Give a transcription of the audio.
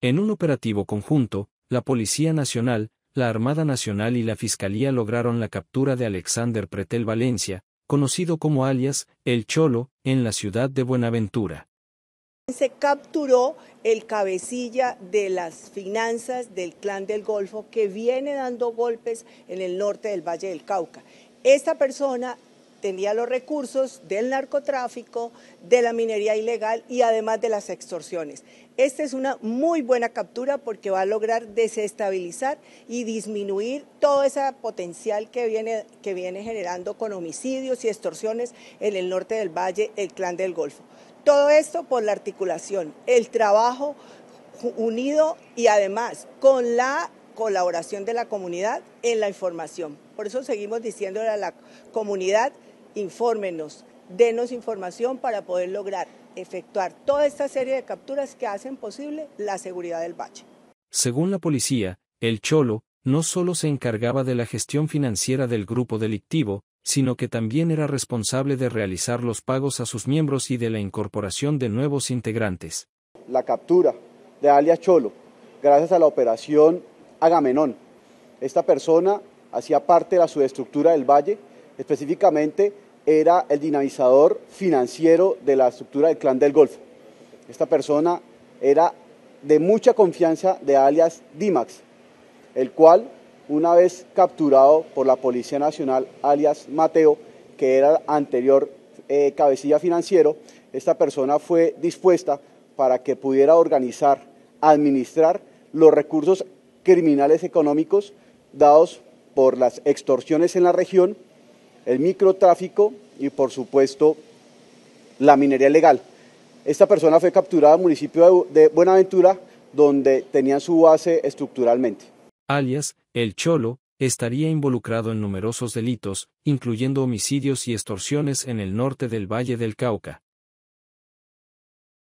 En un operativo conjunto, la Policía Nacional, la Armada Nacional y la Fiscalía lograron la captura de Alexander Pretel Valencia, conocido como alias El Cholo, en la ciudad de Buenaventura. Se capturó el cabecilla de las finanzas del clan del Golfo que viene dando golpes en el norte del Valle del Cauca. Esta persona tenía los recursos del narcotráfico, de la minería ilegal y además de las extorsiones. Esta es una muy buena captura porque va a lograr desestabilizar y disminuir todo ese potencial que viene, que viene generando con homicidios y extorsiones en el norte del valle, el clan del Golfo. Todo esto por la articulación, el trabajo unido y además con la colaboración de la comunidad en la información. Por eso seguimos diciéndole a la comunidad, infórmenos, denos información para poder lograr efectuar toda esta serie de capturas que hacen posible la seguridad del bache. Según la policía, el Cholo no solo se encargaba de la gestión financiera del grupo delictivo, sino que también era responsable de realizar los pagos a sus miembros y de la incorporación de nuevos integrantes. La captura de alias Cholo, gracias a la operación Agamenón. Esta persona hacía parte de la subestructura del Valle, específicamente era el dinamizador financiero de la estructura del Clan del Golfo. Esta persona era de mucha confianza de alias Dimax, el cual, una vez capturado por la Policía Nacional, alias Mateo, que era anterior eh, cabecilla financiero, esta persona fue dispuesta para que pudiera organizar, administrar los recursos criminales económicos dados por las extorsiones en la región, el microtráfico y por supuesto la minería legal. Esta persona fue capturada en el municipio de Buenaventura, donde tenía su base estructuralmente. Alias, el Cholo, estaría involucrado en numerosos delitos, incluyendo homicidios y extorsiones en el norte del Valle del Cauca.